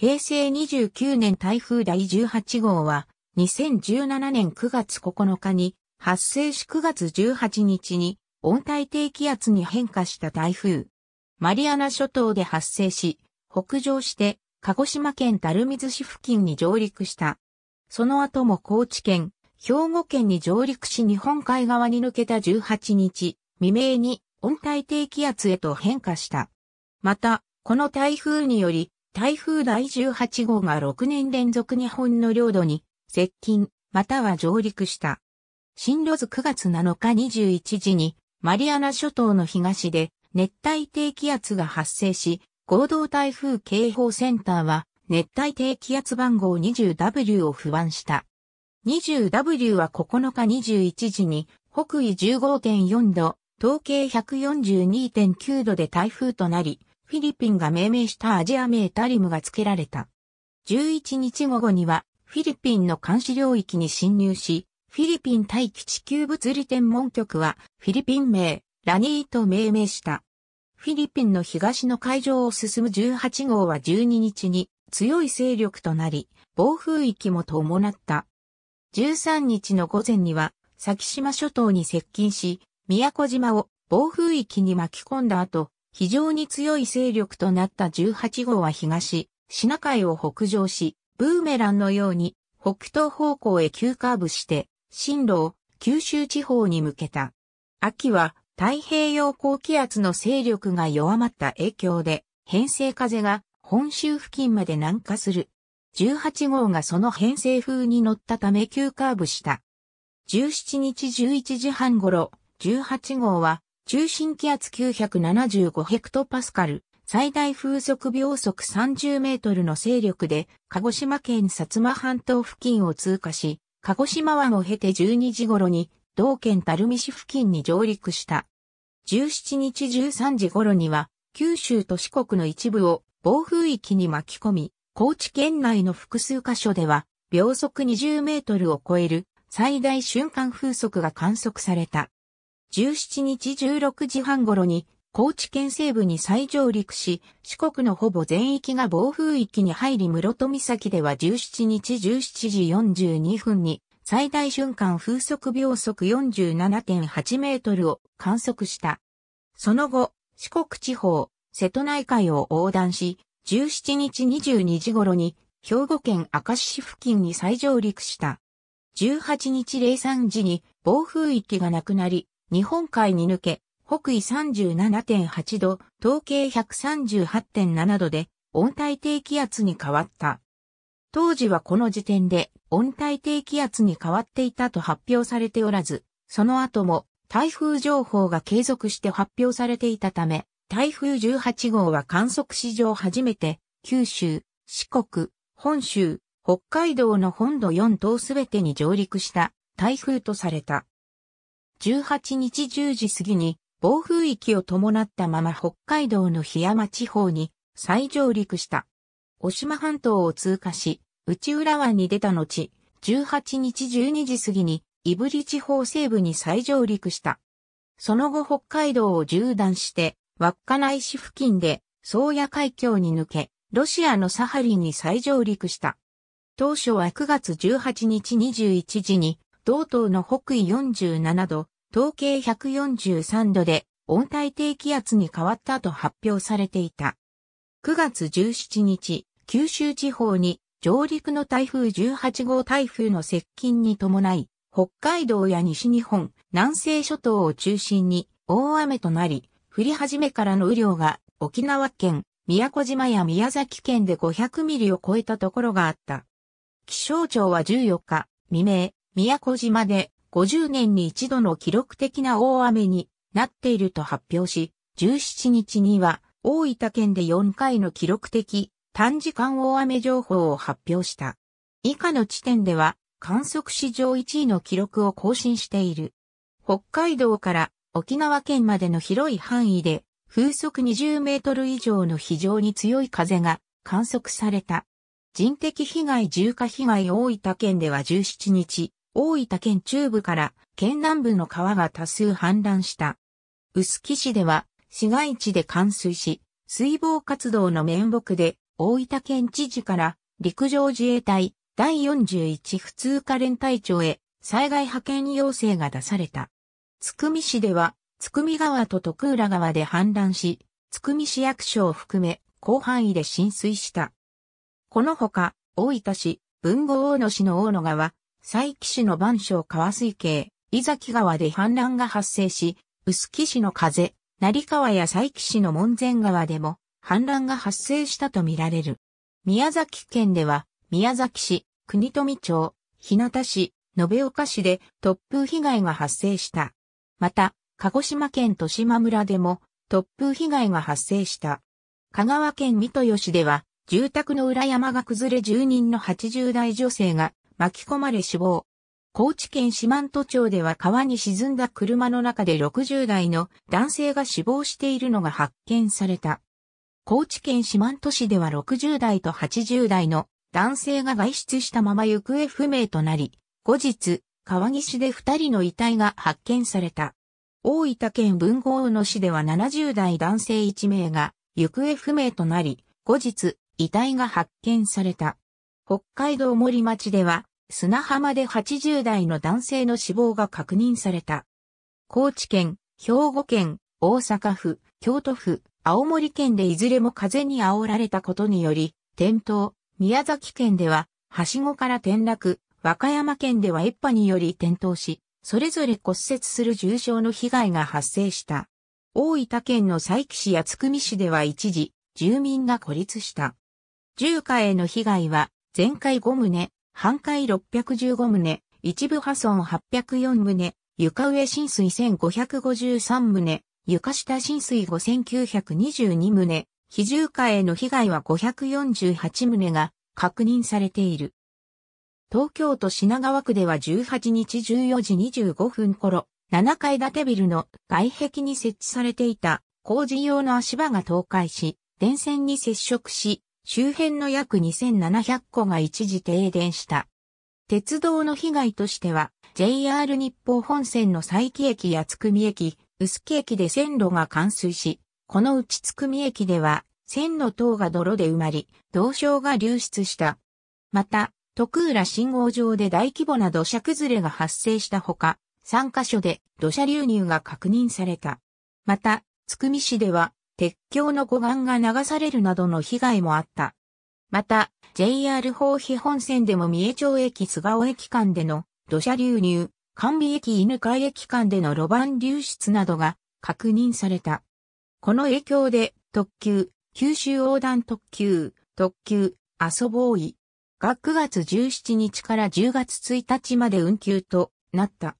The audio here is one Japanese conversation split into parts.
平成29年台風第18号は、2017年9月9日に発生し9月18日に温帯低気圧に変化した台風。マリアナ諸島で発生し、北上して鹿児島県垂水市付近に上陸した。その後も高知県、兵庫県に上陸し日本海側に抜けた18日未明に温帯低気圧へと変化した。また、この台風により台風第18号が6年連続日本の領土に接近、または上陸した。進路図9月7日21時に、マリアナ諸島の東で熱帯低気圧が発生し、合同台風警報センターは熱帯低気圧番号 20W を不安した。20W は9日21時に北緯15.4度、統計142.9度で台風となり、フィリピンが命名したアジア名タリムが付けられた。11日午後には、フィリピンの監視領域に侵入し、フィリピン大気地球物理天文局は、フィリピン名、ラニーと命名した。フィリピンの東の海上を進む18号は12日に強い勢力となり、暴風域も伴った。13日の午前には、先島諸島に接近し、宮古島を暴風域に巻き込んだ後、非常に強い勢力となった18号は東、シナ海を北上し、ブーメランのように北東方向へ急カーブして、進路を九州地方に向けた。秋は太平洋高気圧の勢力が弱まった影響で、偏西風が本州付近まで南下する。18号がその偏西風に乗ったため急カーブした。17日11時半頃、18号は中心気圧975ヘクトパスカル、最大風速秒速30メートルの勢力で、鹿児島県薩摩半島付近を通過し、鹿児島湾を経て12時頃に、同県垂水市付近に上陸した。17日13時頃には、九州と四国の一部を暴風域に巻き込み、高知県内の複数箇所では、秒速20メートルを超える最大瞬間風速が観測された。17日16時半頃に高知県西部に再上陸し、四国のほぼ全域が暴風域に入り室戸岬では17日17時42分に最大瞬間風速秒速47.8メートルを観測した。その後、四国地方、瀬戸内海を横断し、17日22時頃に兵庫県明石市付近に再上陸した。18日03時に暴風域がなくなり、日本海に抜け、北緯37.8度、東経138.7度で温帯低気圧に変わった。当時はこの時点で温帯低気圧に変わっていたと発表されておらず、その後も台風情報が継続して発表されていたため、台風18号は観測史上初めて、九州、四国、本州、北海道の本土4島すべてに上陸した台風とされた。18日10時過ぎに暴風域を伴ったまま北海道の檜山地方に再上陸した。お島半島を通過し、内浦湾に出た後、18日12時過ぎに胆振地方西部に再上陸した。その後北海道を縦断して、稚内市付近で、宗谷海峡に抜け、ロシアのサハリンに再上陸した。当初は9月18日21時に道東の北緯47度、東経143度で温帯低気圧に変わったと発表されていた。9月17日、九州地方に上陸の台風18号台風の接近に伴い、北海道や西日本、南西諸島を中心に大雨となり、降り始めからの雨量が沖縄県、宮古島や宮崎県で500ミリを超えたところがあった。気象庁は14日、未明、宮古島で50年に一度の記録的な大雨になっていると発表し、17日には大分県で4回の記録的短時間大雨情報を発表した。以下の地点では観測史上1位の記録を更新している。北海道から沖縄県までの広い範囲で風速20メートル以上の非常に強い風が観測された。人的被害重火被害大分県では17日、大分県中部から県南部の川が多数氾濫した。臼杵市では市街地で冠水し、水防活動の面目で大分県知事から陸上自衛隊第41普通科連隊長へ災害派遣要請が出された。津久見市では、津久見川と徳浦川で氾濫し、津久見市役所を含め広範囲で浸水した。このほか、大分市、豊後大野市の大野川、佐伯市の万象川水系、伊崎川で氾濫が発生し、臼杵市の風、成川や佐伯市の門前川でも氾濫が発生したとみられる。宮崎県では、宮崎市、国富町、日向市、延岡市で突風被害が発生した。また、鹿児島県豊島村でも突風被害が発生した。香川県三豊市では、住宅の裏山が崩れ住人の80代女性が巻き込まれ死亡。高知県四万十町では川に沈んだ車の中で60代の男性が死亡しているのが発見された。高知県四万十市では60代と80代の男性が外出したまま行方不明となり、後日、川岸で二人の遺体が発見された。大分県文豪野市では70代男性1名が行方不明となり、後日、遺体が発見された。北海道森町では砂浜で80代の男性の死亡が確認された。高知県、兵庫県、大阪府、京都府、青森県でいずれも風に煽られたことにより、転倒、宮崎県では、はしごから転落、和歌山県では一波により転倒し、それぞれ骨折する重傷の被害が発生した。大分県の佐伯市や津久見市では一時、住民が孤立した。住家への被害は、全壊5棟、半壊615棟、一部破損804棟、床上浸水1553棟、床下浸水5922棟、非住家への被害は548棟が確認されている。東京都品川区では18日14時25分頃、7階建てビルの外壁に設置されていた工事用の足場が倒壊し、電線に接触し、周辺の約2700戸が一時停電した。鉄道の被害としては、JR 日報本線の佐伯駅や津久美駅、臼杵駅で線路が冠水し、このうち津久美駅では、線路等が泥で埋まり、銅床が流出した。また、徳浦信号場で大規模な土砂崩れが発生したほか、3カ所で土砂流入が確認された。また、津久美市では鉄橋の護岸が流されるなどの被害もあった。また、JR 法比本線でも三重町駅菅尾駅間での土砂流入、神美駅犬飼駅間での路盤流出などが確認された。この影響で特急、九州横断特急、特急、蘇ぼういが9月17日から10月1日まで運休となった。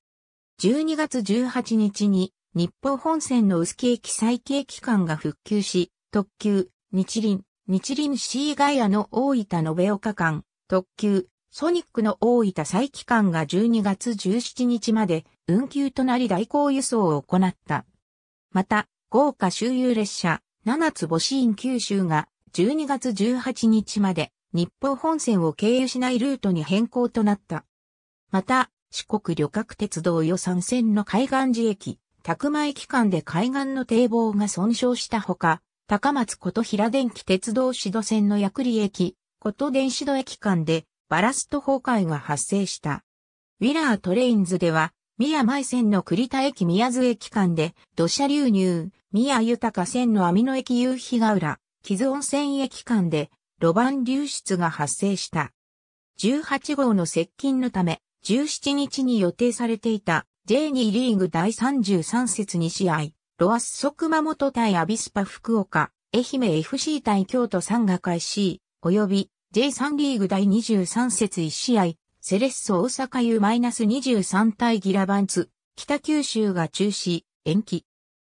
12月18日に日本本線の薄木駅再起駅間が復旧し、特急、日輪、日輪 C ガイアの大分延岡間、特急、ソニックの大分再起間が12月17日まで運休となり代行輸送を行った。また、豪華周遊列車、七つ星院九州が12月18日まで日本本線を経由しないルートに変更となった。また、四国旅客鉄道予算線の海岸寺駅、100枚期間で海岸の堤防が損傷したほか、高松琴平電気鉄道指導線の薬理駅、琴電子土駅間でバラスト崩壊が発生した。ウィラートレインズでは、宮前線の栗田駅宮津駅間で土砂流入、宮豊線の網野駅夕日ヶ浦、木津温泉駅間で路盤流出が発生した。18号の接近のため、17日に予定されていた J2 リーグ第33節2試合、ロアッソ熊本対アビスパ福岡、愛媛 FC 対京都3が開始、c 及び J3 リーグ第23節1試合、セレッソ大阪 U-23 対ギラバンツ、北九州が中止、延期。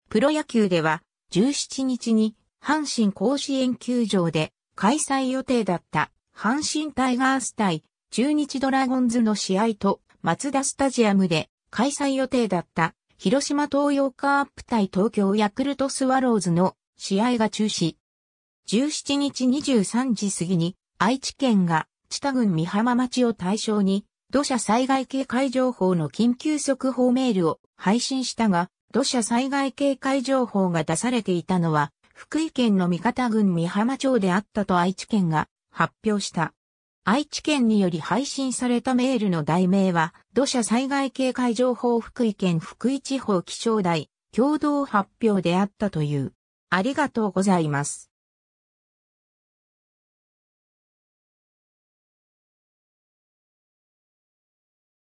プロ野球では、17日に、阪神甲子園球場で開催予定だった阪神タイガース対中日ドラゴンズの試合とマツダスタジアムで開催予定だった広島東洋カープ対東京ヤクルトスワローズの試合が中止。17日23時過ぎに愛知県が千田郡美浜町を対象に土砂災害警戒情報の緊急速報メールを配信したが土砂災害警戒情報が出されていたのは福井県の三方郡美浜町であったと愛知県が発表した。愛知県により配信されたメールの題名は、土砂災害警戒情報福井県福井地方気象台共同発表であったという。ありがとうございます。